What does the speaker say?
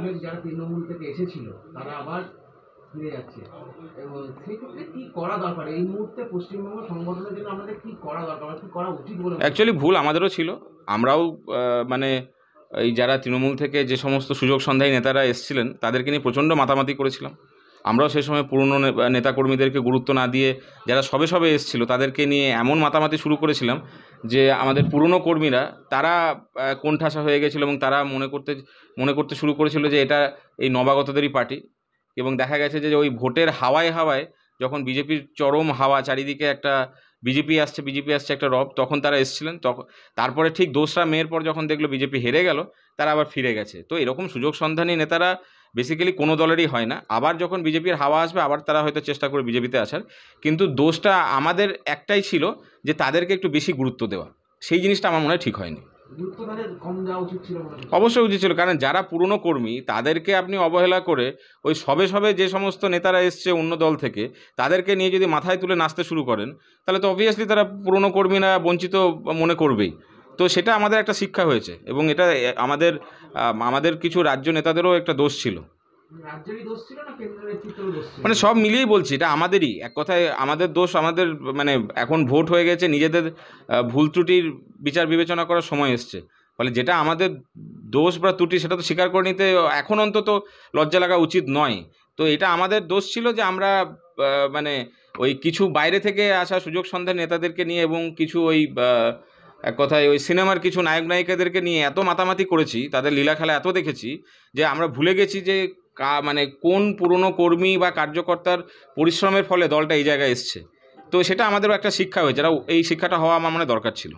অনেক যারা তৃণমূল থেকে এসেছিল তারা আবার ফিরে যাচ্ছে এবং সেক্ষেত্রে কি করা দরকার এই মুহূর্তে পশ্চিমবঙ্গ সংগঠনের জন্য আমাদের কি করা দরকার কি করা উচিত বলে অ্যাকচুয়ালি ভুল আমাদেরও ছিল আমরাও মানে এই যারা তৃণমূল থেকে যে সমস্ত সুযোগ সন্ধ্যায় নেতারা এসছিলেন তাদেরকে নিয়ে প্রচণ্ড মাতামাতি করেছিলাম আমরাও সেই সময় পুরনো নেতাকর্মীদেরকে গুরুত্ব না দিয়ে যারা সবে সবে এসেছিল তাদেরকে নিয়ে এমন মাতামাতি শুরু করেছিলাম যে আমাদের পুরনো কর্মীরা তারা কোণঠাসা হয়ে গেছিলো এবং তারা মনে করতে মনে করতে শুরু করেছিল যে এটা এই নবাগতদেরই পার্টি এবং দেখা গেছে যে ওই ভোটের হাওয়ায় হাওয়ায় যখন বিজেপির চরম হাওয়া চারিদিকে একটা বিজেপি আসছে বিজেপি আসছে একটা রব তখন তারা এসেছিলেন তখন তারপরে ঠিক দোসরা মেয়ের পর যখন দেখলো বিজেপি হেরে গেল তারা আবার ফিরে গেছে তো এরকম সুযোগ সন্ধানী নেতারা বেসিক্যালি কোনো দলেরই হয় না আবার যখন বিজেপির হাওয়া আসবে আবার তারা হয়তো চেষ্টা করে বিজেপিতে আসার কিন্তু দোষটা আমাদের একটাই ছিল যে তাদেরকে একটু বেশি গুরুত্ব দেওয়া সেই জিনিসটা আমার মনে হয় ঠিক হয়নি অবশ্যই উচিত ছিল কারণ যারা পুরনো কর্মী তাদেরকে আপনি অবহেলা করে ওই সবে সবে যে সমস্ত নেতারা এসছে অন্য দল থেকে তাদেরকে নিয়ে যদি মাথায় তুলে নাচতে শুরু করেন তাহলে তো অবভিয়াসলি তারা পুরনো কর্মীরা বঞ্চিত মনে করবেই তো সেটা আমাদের একটা শিক্ষা হয়েছে এবং এটা আমাদের আমাদের কিছু রাজ্য নেতাদেরও একটা দোষ ছিল মানে সব মিলিয়েই বলছি এটা আমাদেরই এক কথায় আমাদের দোষ আমাদের মানে এখন ভোট হয়ে গেছে নিজেদের ভুল ত্রুটির বিচার বিবেচনা করার সময় এসছে ফলে যেটা আমাদের দোষ বা ত্রুটি সেটা তো স্বীকার করে নিতে এখন অন্তত লজ্জা লাগা উচিত নয় তো এটা আমাদের দোষ ছিল যে আমরা মানে ওই কিছু বাইরে থেকে আসা সুযোগ সন্ধান নেতাদেরকে নিয়ে এবং কিছু ওই এক কথায় ওই সিনেমার কিছু নায়ক নায়িকাদেরকে নিয়ে এত মাতামাতি করেছি তাদের লীলা খেলা এত দেখেছি যে আমরা ভুলে গেছি যে কা মানে কোন পুরনো কর্মী বা কার্যকর্তার পরিশ্রমের ফলে দলটা এই জায়গায় এসছে তো সেটা আমাদেরও একটা শিক্ষা হয়েছে এই শিক্ষাটা হওয়া আমার মনে দরকার ছিল